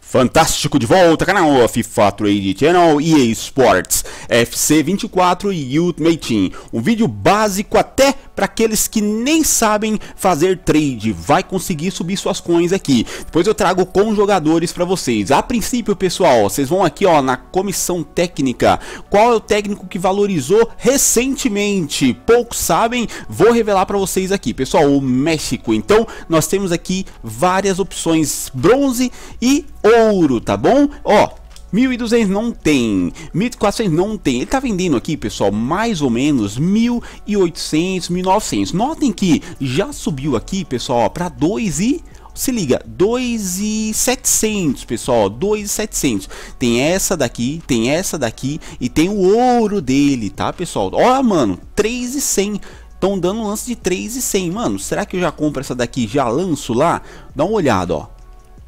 Fantástico de volta, canal FIFA Trade Channel, EA Sports, FC24 e Ultimate Team. Um vídeo básico até para aqueles que nem sabem fazer trade, vai conseguir subir suas coins aqui. Depois eu trago com jogadores para vocês. A princípio, pessoal, vocês vão aqui ó na comissão técnica. Qual é o técnico que valorizou recentemente? Poucos sabem, vou revelar para vocês aqui, pessoal, o México. Então, nós temos aqui várias opções: bronze e ouro, tá bom? Ó, 1.200 não tem, 1.400 não tem. Ele tá vendendo aqui, pessoal, mais ou menos 1.800, 1.900. Notem que já subiu aqui, pessoal, para 2 e se liga, 2,700, pessoal, 2,700. Tem essa daqui, tem essa daqui e tem o ouro dele, tá, pessoal? Ó, mano, 3,100. Estão dando um lance de 3,100, mano. Será que eu já compro essa daqui já lanço lá? Dá uma olhada, ó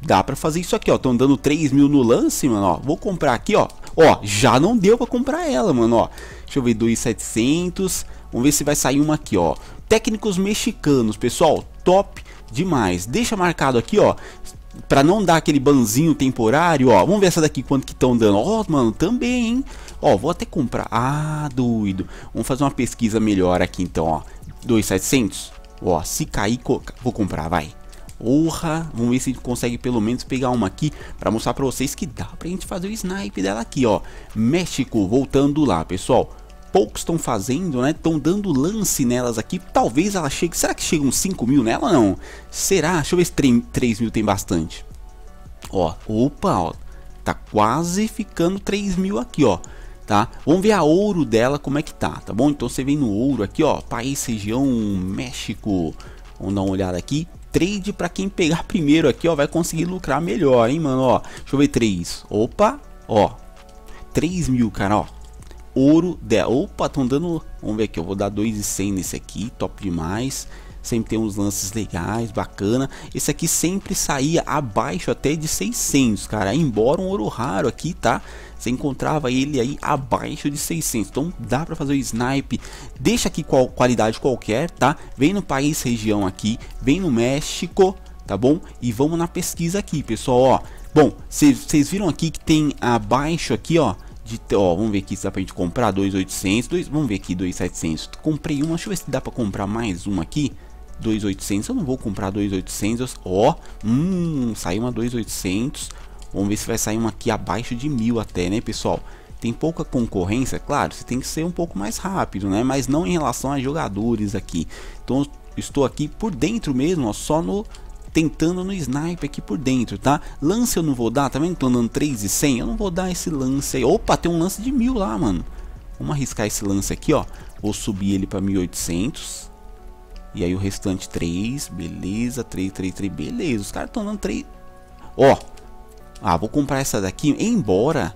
dá para fazer isso aqui, ó. Estão dando 3 mil no lance, mano, ó. Vou comprar aqui, ó. Ó, já não deu para comprar ela, mano, ó. Deixa eu ver, 2,700. Vamos ver se vai sair uma aqui, ó. Técnicos mexicanos, pessoal, top demais. Deixa marcado aqui, ó. Pra não dar aquele banzinho temporário, ó. Vamos ver essa daqui quanto que estão dando. Ó, mano, também, hein? Ó, vou até comprar. Ah, doido. Vamos fazer uma pesquisa melhor aqui, então, ó. 2,700. Ó, se cair, vou comprar, vai. Porra, vamos ver se consegue pelo menos pegar uma aqui para mostrar para vocês que dá pra gente fazer o snipe dela aqui, ó. México voltando lá, pessoal poucos estão fazendo, né? Estão dando lance nelas aqui. Talvez ela chegue. Será que chegam 5 mil nela? Não. Será? Deixa eu ver se 3, 3 mil tem bastante. Ó, opa, ó. Tá quase ficando 3 mil aqui, ó. Tá? Vamos ver a ouro dela como é que tá, tá bom? Então você vem no ouro aqui, ó. País, região, México. Vamos dar uma olhada aqui trade para quem pegar primeiro aqui, ó, vai conseguir lucrar melhor, hein, mano, ó. Deixa eu ver três Opa, ó. 3 mil, cara, ó. Ouro, de... opa, estão dando, vamos ver aqui, eu vou dar 2,100 nesse aqui, top demais sempre tem uns lances legais, bacana. Esse aqui sempre saía abaixo até de 600, cara. Embora um ouro raro aqui, tá? Você encontrava ele aí abaixo de 600. Então dá para fazer o snipe. Deixa aqui qual qualidade qualquer, tá? Vem no país região aqui, vem no México, tá bom? E vamos na pesquisa aqui, pessoal, ó. Bom, vocês viram aqui que tem abaixo aqui, ó. De, ó, vamos ver aqui se dá pra gente comprar 2,800, vamos ver aqui 2,700. Comprei uma, deixa eu ver se dá pra comprar mais uma aqui. 2.800, eu não vou comprar 2.800, ó, oh, hum, saiu uma 2.800, vamos ver se vai sair uma aqui abaixo de mil até, né pessoal? Tem pouca concorrência, claro, você tem que ser um pouco mais rápido, né? Mas não em relação a jogadores aqui. Então estou aqui por dentro mesmo, ó, só no tentando no sniper aqui por dentro, tá? Lance eu não vou dar, tá vendo? Tô andando 3 e 100, eu não vou dar esse lance aí. Opa, tem um lance de mil lá, mano. Vamos arriscar esse lance aqui, ó. Vou subir ele para 1800. E aí o restante 3, beleza, 3, 3, 3, beleza. Os caras estão dando 3. Ó. Ah, vou comprar essa daqui, embora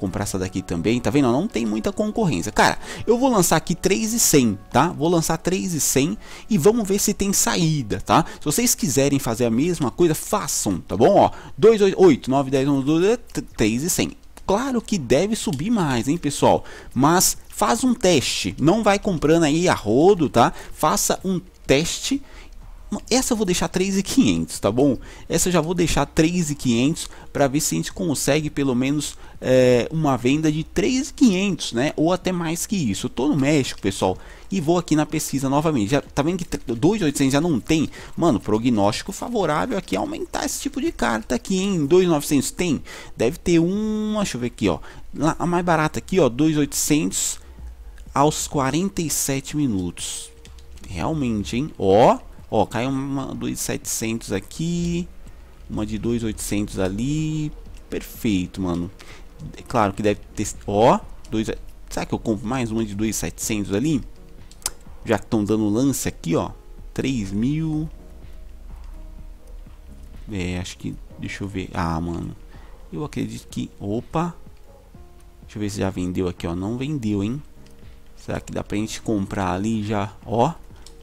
comprar essa daqui também, tá vendo? Não tem muita concorrência. Cara, eu vou lançar aqui 3 e 100, tá? Vou lançar 3 e 100 e vamos ver se tem saída, tá? Se vocês quiserem fazer a mesma coisa, façam, tá bom? Ó, 2, 8, 9, 10, 11, 12, e 100 Claro que deve subir mais, hein, pessoal? Mas faz um teste. Não vai comprando aí a rodo, tá? Faça um teste essa eu vou deixar 3,500, tá bom? Essa eu já vou deixar 3,500 para ver se a gente consegue pelo menos é, uma venda de 3,500, né? Ou até mais que isso. Eu tô no México, pessoal, e vou aqui na pesquisa novamente. Já tá vendo que 2,800 já não tem? Mano, prognóstico favorável aqui é aumentar esse tipo de carta aqui, em 2,900 tem? Deve ter uma, deixa eu ver aqui, ó. a mais barata aqui, ó, 2,800 aos 47 minutos. Realmente, hein? Ó, Ó, cai uma 2.700 aqui, uma de 2.800 ali, perfeito, mano. É claro que deve ter, ó, dois, será que eu compro mais uma de 2.700 ali? Já que estão dando lance aqui, ó, 3.000. É, acho que, deixa eu ver, ah, mano, eu acredito que, opa, deixa eu ver se já vendeu aqui, ó, não vendeu, hein. Será que dá pra gente comprar ali já, ó.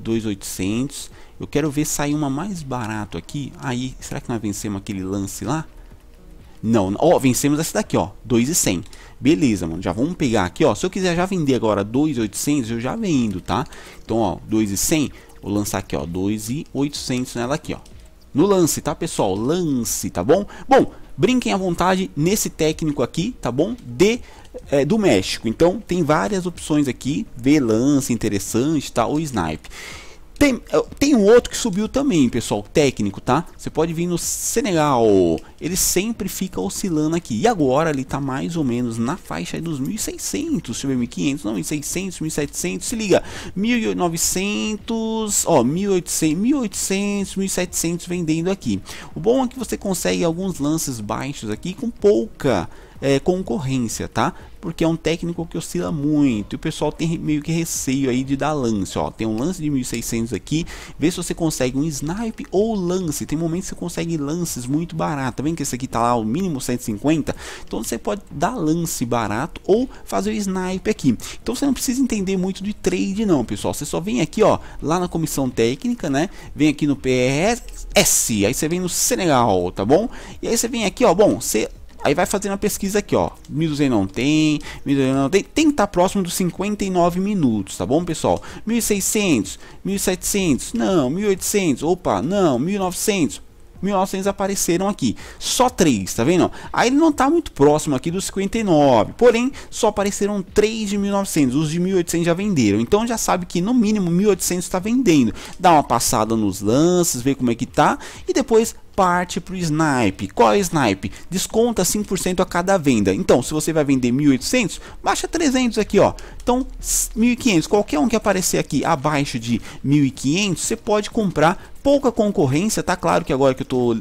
2.800. Eu quero ver sair uma mais barato aqui. Aí, será que nós vencemos aquele lance lá? Não, ó, vencemos essa daqui, ó, 2,100. Beleza, mano, já vamos pegar aqui, ó. Se eu quiser já vender agora 2,800, eu já vendo, tá? Então, ó, 2,100, vou lançar aqui, ó, 2,800 nela aqui, ó. No lance, tá, pessoal? Lance, tá bom? Bom, Brinquem à vontade nesse técnico aqui, tá bom? De é, do México. Então tem várias opções aqui, vê interessante, tal, tá? o snipe. Tem, tem um outro que subiu também, pessoal, técnico, tá? Você pode vir no Senegal, ele sempre fica oscilando aqui. E agora ele tá mais ou menos na faixa dos 1.600, deixa 1.500, 1.600, 1.700, se liga, 1.900, ó, 1.800, 1.800, 1.700 vendendo aqui. O bom é que você consegue alguns lances baixos aqui com pouca é, concorrência, tá? Porque é um técnico que oscila muito. E o pessoal tem meio que receio aí de dar lance, ó. Tem um lance de 1600 aqui. Vê se você consegue um snipe ou lance. Tem momentos que você consegue lances muito barato. Tá vendo que esse aqui tá lá o mínimo 150? Então você pode dar lance barato ou fazer o snipe aqui. Então você não precisa entender muito de trade não, pessoal. Você só vem aqui, ó, lá na comissão técnica, né? Vem aqui no PRS, aí você vem no Senegal, tá bom? E aí você vem aqui, ó, bom, você Aí vai fazendo a pesquisa aqui, ó. 1200 não tem, 1200 não tem. Tem que estar tá próximo dos 59 minutos, tá bom, pessoal? 1600, 1700, não, 1800, opa, não, 1900. 1900 apareceram aqui. Só 3, tá vendo? Aí ele não tá muito próximo aqui dos 59. Porém, só apareceram 3 de 1900. Os de 1800 já venderam. Então já sabe que no mínimo 1800 está vendendo. Dá uma passada nos lances, ver como é que tá e depois parte para o Snipe. Qual é o Snipe? Desconta 5% a cada venda. Então, se você vai vender 1.800, baixa 300 aqui, ó. Então, 1.500, qualquer um que aparecer aqui abaixo de 1.500, você pode comprar pouca concorrência, tá claro que agora que eu tô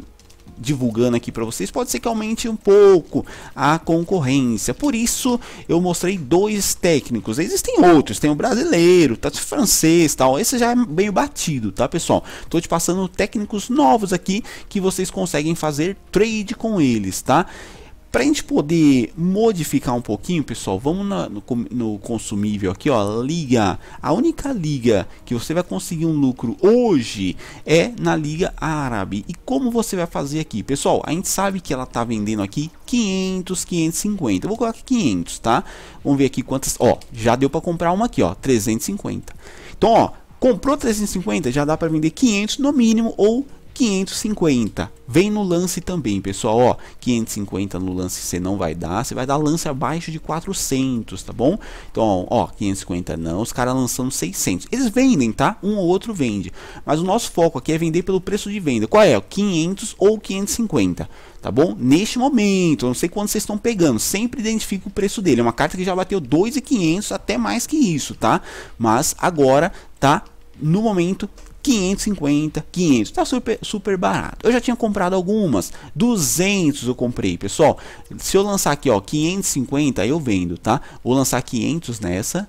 divulgando aqui para vocês, pode ser que aumente um pouco a concorrência. Por isso eu mostrei dois técnicos. Existem outros, tem o brasileiro, tá francês, tal. Esse já é meio batido, tá, pessoal? Tô te passando técnicos novos aqui que vocês conseguem fazer trade com eles, tá? Para a gente poder modificar um pouquinho, pessoal, vamos na, no, no, consumível aqui, ó, liga. A única liga que você vai conseguir um lucro hoje é na liga árabe. E como você vai fazer aqui? Pessoal, a gente sabe que ela está vendendo aqui 500, 550. Eu vou colocar 500, tá? Vamos ver aqui quantas, ó, já deu para comprar uma aqui, ó, 350. Então, ó, comprou 350, já dá para vender 500 no mínimo ou 550. Vem no lance também, pessoal, ó, 550 no lance você não vai dar, você vai dar lance abaixo de 400, tá bom? Então, ó, 550 não, os caras lançando 600. Eles vendem, tá? Um ou outro vende, mas o nosso foco aqui é vender pelo preço de venda. Qual é? 500 ou 550, tá bom? Neste momento, não sei quando vocês estão pegando, sempre identifique o preço dele. É uma carta que já bateu 2,500 até mais que isso, tá? Mas agora tá no momento 550, 500, tá super, super barato. Eu já tinha comprado algumas, 200 eu comprei, pessoal. Se eu lançar aqui, ó, 550 eu vendo, tá? Vou lançar 500 nessa,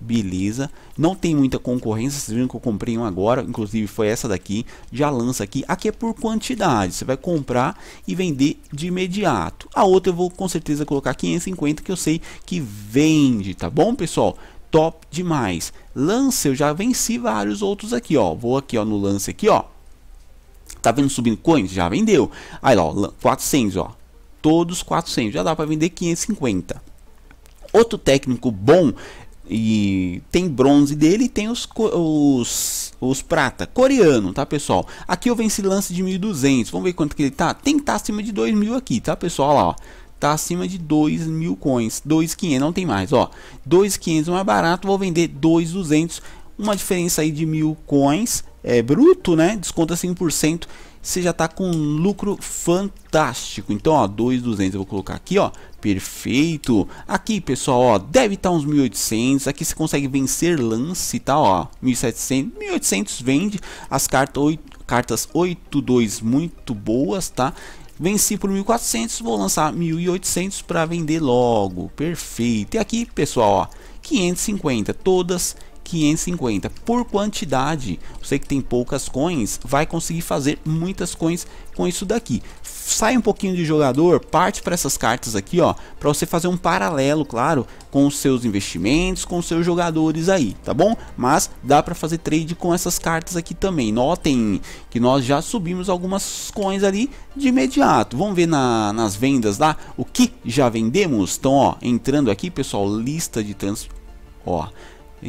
beleza. Não tem muita concorrência, vocês viram que eu comprei um agora, inclusive foi essa daqui. Já lança aqui, aqui é por quantidade, você vai comprar e vender de imediato. A outra eu vou com certeza colocar 550 que eu sei que vende, tá bom, pessoal? top demais. Lance, eu já venci vários outros aqui, ó. Vou aqui, ó, no lance aqui, ó. Tá vendo subindo coins? Já vendeu. Aí, ó, 400, ó. Todos 400. Já dá para vender 550. Outro técnico bom e tem bronze dele e tem os, os, os prata coreano, tá pessoal? Aqui eu venci lance de 1200, vamos ver quanto que ele tá. Tem que tá acima de 2000 aqui, tá pessoal? Olha lá, ó. Tá acima de 2 mil coins. 2.500 não tem mais, ó. 2.500 mais barato, vou vender 2.200. Uma diferença aí de mil coins, é bruto, né? Desconta 5%, você já está com um lucro fantástico. Então, ó, 2,200 eu vou colocar aqui, ó. Perfeito. Aqui, pessoal, ó, deve estar tá uns 1.800. Aqui você consegue vencer lance, tá, ó. 1.700, 1.800 vende as cartas 8, cartas 82 muito boas, tá? Venci por 1.400, vou lançar 1.800 para vender logo. Perfeito. E aqui, pessoal, ó, 550 todas 550. Por quantidade, você que tem poucas coins, vai conseguir fazer muitas coins com isso daqui. Sai um pouquinho de jogador, parte para essas cartas aqui, ó, para você fazer um paralelo, claro, com os seus investimentos, com os seus jogadores aí, tá bom? Mas dá para fazer trade com essas cartas aqui também. Notem que nós já subimos algumas coins ali de imediato. Vamos ver na, nas vendas lá o que já vendemos. Então, ó, entrando aqui, pessoal, lista de trans, ó,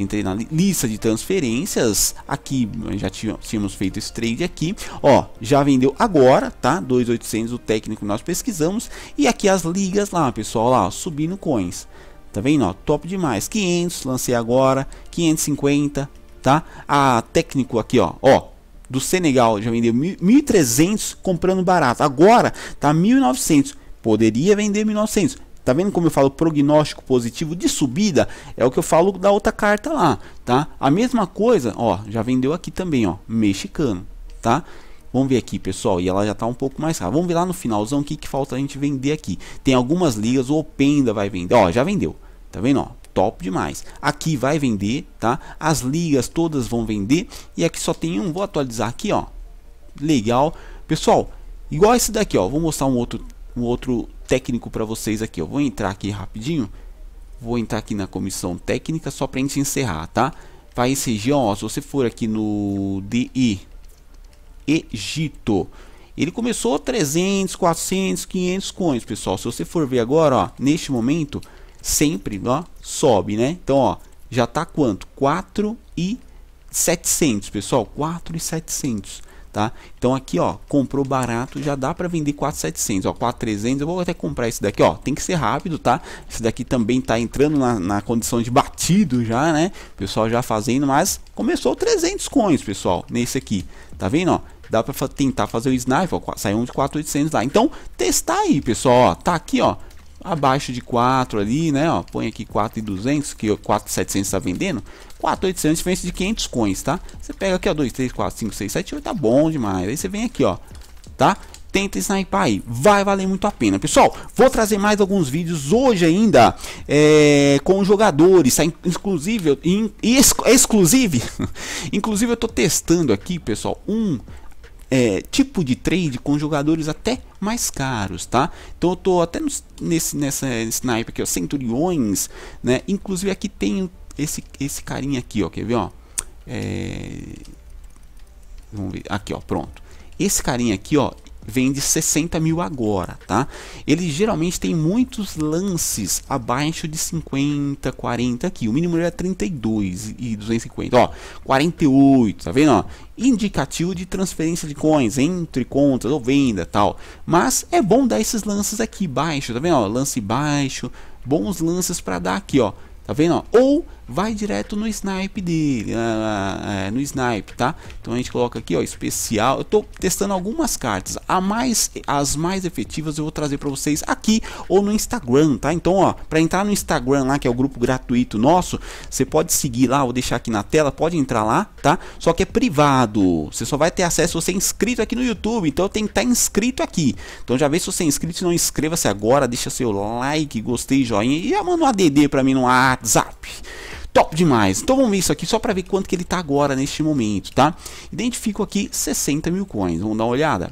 entrei na lista de transferências, aqui já tínhamos feito esse trade aqui, ó, já vendeu agora, tá? 2.800 o técnico nós pesquisamos e aqui as ligas lá, pessoal, lá, subindo coins. Tá vendo, ó, top demais. 500, lancei agora, 550, tá? A técnico aqui, ó, ó, do Senegal já vendeu 1.300 comprando barato. Agora tá 1.900. Poderia vender 1.900 Tá vendo como eu falo prognóstico positivo de subida? É o que eu falo da outra carta lá, tá? A mesma coisa, ó, já vendeu aqui também, ó, mexicano, tá? Vamos ver aqui, pessoal, e ela já tá um pouco mais cara. Vamos ver lá no finalzão o que, que falta a gente vender aqui. Tem algumas ligas, o Openda vai vender, ó, já vendeu, tá vendo, ó? Top demais. Aqui vai vender, tá? As ligas todas vão vender e aqui só tem um. Vou atualizar aqui, ó. Legal. Pessoal, igual esse daqui, ó. Vou mostrar um outro, um outro técnico para vocês aqui. Eu vou entrar aqui rapidinho. Vou entrar aqui na comissão técnica só para a gente encerrar, tá? País região, ó, se você for aqui no DI, Egito. Ele começou 300, 400, 500 coins, pessoal. Se você for ver agora, ó, neste momento, sempre, ó, sobe, né? Então, ó, já tá quanto? 4 e 700, pessoal. 4 e 700 tá? Então aqui, ó, comprou barato, já dá para vender 4,700, ó, 4,300, eu vou até comprar esse daqui, ó, tem que ser rápido, tá? Esse daqui também tá entrando na, na condição de batido já, né? Pessoal já fazendo, mas começou 300 coins, pessoal, nesse aqui, tá vendo, ó? Dá para tentar fazer o sniper, ó, saiu um de 4,800 lá. Então, testar aí, pessoal, ó, tá aqui, ó, abaixo de 4 ali, né, ó, põe aqui 4,200, que 4,700 está vendendo, 4,800 diferença de 500 coins, tá? Você pega aqui, ó, 2, 3, 4, 5, 6, 7, 8, tá bom demais, aí você vem aqui, ó, tá? tenta snipar aí, vai valer muito a pena. Pessoal, vou trazer mais alguns vídeos hoje ainda é, com jogadores, tá? inclusive, in, ex, exclusive, inclusive eu tô testando aqui, pessoal, um é, tipo de trade com jogadores até mais caros, tá? Então eu tô até nos, nesse nessa sniper aqui, ó, centuriões, né? Inclusive aqui tem esse esse carinha aqui, ó, quer ver, ó? É... Vamos ver, aqui, ó, pronto. Esse carinha aqui, ó, vende 60 mil agora, tá? Ele geralmente tem muitos lances abaixo de 50, 40 aqui. O mínimo era é 32 e 250, ó, 48, tá vendo? Ó? Indicativo de transferência de coins entre contas ou venda, tal. Mas é bom dar esses lances aqui baixo, tá vendo? Ó, lance baixo, bons lances para dar aqui, ó. Tá vendo? Ó? Ou vai direto no snipe dele, uh, no snipe, tá? Então a gente coloca aqui, ó, especial. Eu tô testando algumas cartas, a mais, as mais efetivas eu vou trazer para vocês aqui ou no Instagram, tá? Então, ó, para entrar no Instagram lá, que é o grupo gratuito nosso, você pode seguir lá, vou deixar aqui na tela, pode entrar lá, tá? Só que é privado, você só vai ter acesso se você é inscrito aqui no YouTube, então tem que estar tá inscrito aqui. Então já vê se você é inscrito, se não inscreva-se agora, deixa seu like, gostei, joinha e manda um ADD para mim no WhatsApp top demais. Então vamos ver isso aqui só para ver quanto que ele está agora neste momento, tá? Identifico aqui 60 mil coins, vamos dar uma olhada.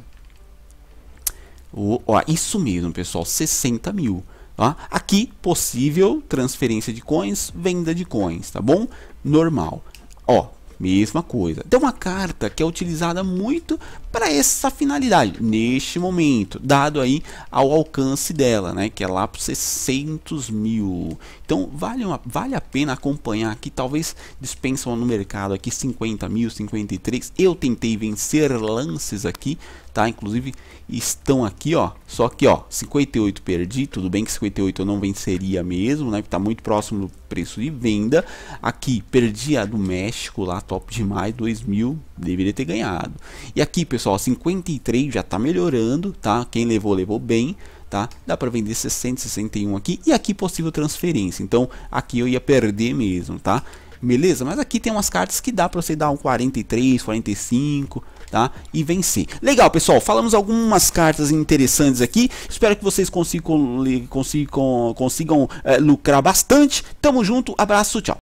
ó, isso mesmo, pessoal, 60 mil. Tá? Aqui, possível transferência de coins, venda de coins, tá bom? Normal. Ó, Mesma coisa. Tem uma carta que é utilizada muito para essa finalidade, neste momento, dado aí ao alcance dela, né? Que é lá para 600 mil. Então vale, uma, vale a pena acompanhar aqui. Talvez dispensam no mercado aqui 50 mil, 53. Eu tentei vencer lances aqui tá? Inclusive estão aqui, ó, só que ó, 58 perdi, tudo bem que 58 eu não venceria mesmo, né? Tá muito próximo do preço de venda. Aqui perdi a do México lá, top demais, 2000, deveria ter ganhado. E aqui, pessoal, 53 já tá melhorando, tá? Quem levou levou bem. Tá? Dá para vender 661 aqui e aqui possível transferência. Então, aqui eu ia perder mesmo, tá? Beleza? Mas aqui tem umas cartas que dá para você dar um 43, 45, tá? E vencer. Legal, pessoal. Falamos algumas cartas interessantes aqui. Espero que vocês consigam, consigam, consigam é, lucrar bastante. Tamo junto. Abraço. Tchau.